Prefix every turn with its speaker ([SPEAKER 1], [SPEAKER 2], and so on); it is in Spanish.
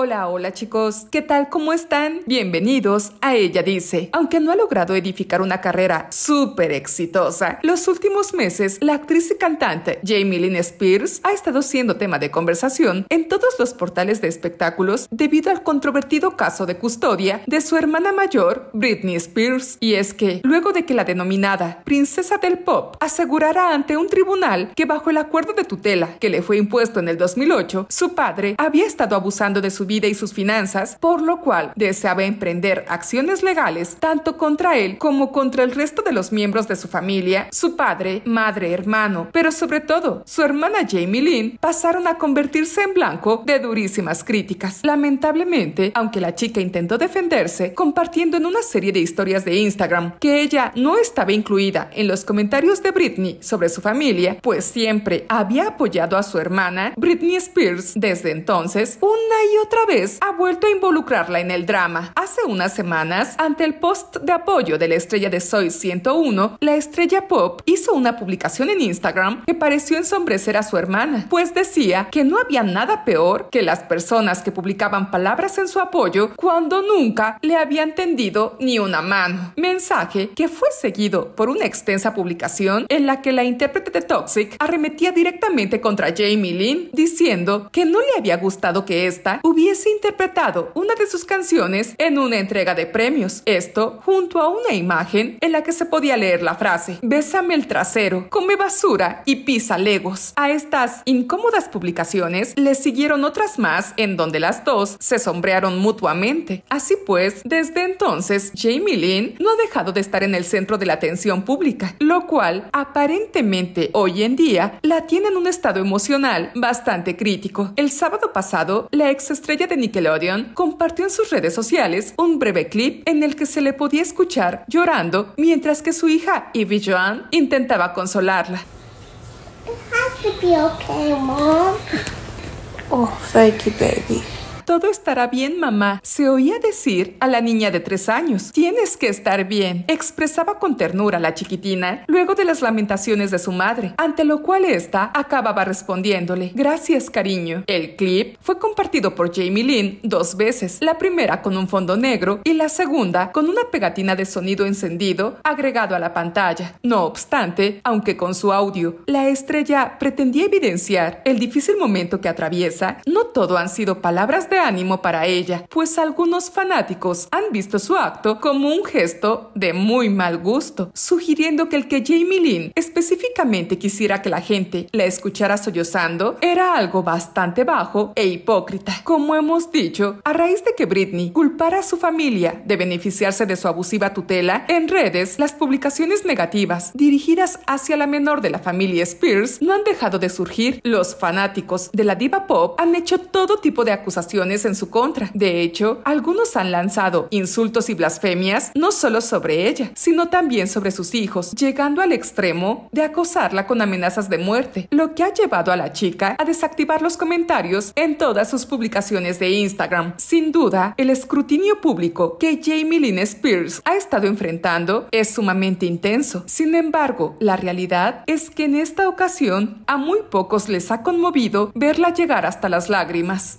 [SPEAKER 1] Hola, hola chicos, ¿qué tal? ¿Cómo están? Bienvenidos a Ella Dice. Aunque no ha logrado edificar una carrera súper exitosa, los últimos meses la actriz y cantante Jamie Lynn Spears ha estado siendo tema de conversación en todos los portales de espectáculos debido al controvertido caso de custodia de su hermana mayor, Britney Spears. Y es que, luego de que la denominada princesa del pop asegurara ante un tribunal que bajo el acuerdo de tutela que le fue impuesto en el 2008, su padre había estado abusando de su vida y sus finanzas, por lo cual deseaba emprender acciones legales tanto contra él como contra el resto de los miembros de su familia, su padre, madre, hermano, pero sobre todo su hermana Jamie Lynn pasaron a convertirse en blanco de durísimas críticas. Lamentablemente, aunque la chica intentó defenderse compartiendo en una serie de historias de Instagram que ella no estaba incluida en los comentarios de Britney sobre su familia, pues siempre había apoyado a su hermana Britney Spears desde entonces, una y otra vez ha vuelto a involucrarla en el drama. Hace unas semanas, ante el post de apoyo de la estrella de Soy 101, la estrella pop hizo una publicación en Instagram que pareció ensombrecer a su hermana, pues decía que no había nada peor que las personas que publicaban palabras en su apoyo cuando nunca le habían tendido ni una mano. Mensaje que fue seguido por una extensa publicación en la que la intérprete de Toxic arremetía directamente contra Jamie Lynn, diciendo que no le había gustado que esta hubiera hubiese interpretado una de sus canciones en una entrega de premios. Esto junto a una imagen en la que se podía leer la frase, Bésame el trasero, come basura y pisa legos. A estas incómodas publicaciones le siguieron otras más en donde las dos se sombrearon mutuamente. Así pues, desde entonces, Jamie Lynn no ha dejado de estar en el centro de la atención pública, lo cual aparentemente hoy en día la tiene en un estado emocional bastante crítico. El sábado pasado, la ex estrella de Nickelodeon compartió en sus redes sociales un breve clip en el que se le podía escuchar llorando mientras que su hija Ivy Joan intentaba consolarla. Oh, todo estará bien, mamá. Se oía decir a la niña de tres años. Tienes que estar bien, expresaba con ternura la chiquitina luego de las lamentaciones de su madre, ante lo cual ésta acababa respondiéndole, gracias cariño. El clip fue compartido por Jamie Lynn dos veces, la primera con un fondo negro y la segunda con una pegatina de sonido encendido agregado a la pantalla. No obstante, aunque con su audio, la estrella pretendía evidenciar el difícil momento que atraviesa, no todo han sido palabras de ánimo para ella, pues algunos fanáticos han visto su acto como un gesto de muy mal gusto, sugiriendo que el que Jamie Lynn específicamente quisiera que la gente la escuchara sollozando era algo bastante bajo e hipócrita. Como hemos dicho, a raíz de que Britney culpara a su familia de beneficiarse de su abusiva tutela, en redes las publicaciones negativas dirigidas hacia la menor de la familia Spears no han dejado de surgir. Los fanáticos de la diva pop han hecho todo tipo de acusaciones en su contra. De hecho, algunos han lanzado insultos y blasfemias no solo sobre ella, sino también sobre sus hijos, llegando al extremo de acosarla con amenazas de muerte, lo que ha llevado a la chica a desactivar los comentarios en todas sus publicaciones de Instagram. Sin duda, el escrutinio público que Jamie Lynn Spears ha estado enfrentando es sumamente intenso. Sin embargo, la realidad es que en esta ocasión a muy pocos les ha conmovido verla llegar hasta las lágrimas.